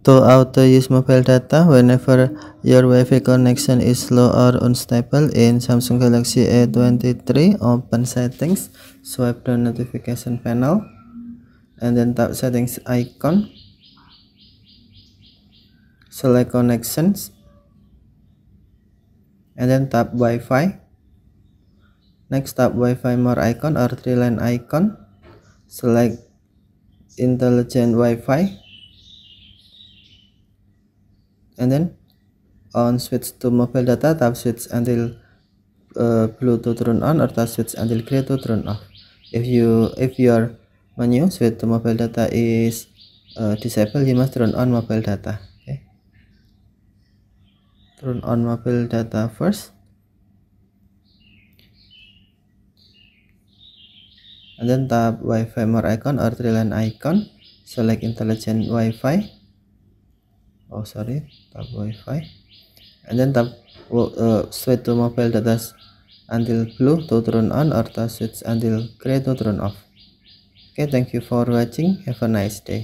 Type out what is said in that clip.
To auto use mobile data whenever your wifi connection is slow or unstable in Samsung Galaxy A23 open settings swipe down notification panel and then tap settings icon select connections and then tap wifi next tap wifi more icon or three line icon select intelligent wifi fi and then on switch to mobile data tap switch until uh, bluetooth turn on or tap switch until clear to turn off if you if your menu switch to mobile data is uh, disabled you must turn on mobile data okay turn on mobile data first and then tap wifi more icon or three line icon select intelligent wifi oh sorry tab wifi and then tab uh, switch to mobile data until blue to turn on or to switch until grey to turn off okay thank you for watching have a nice day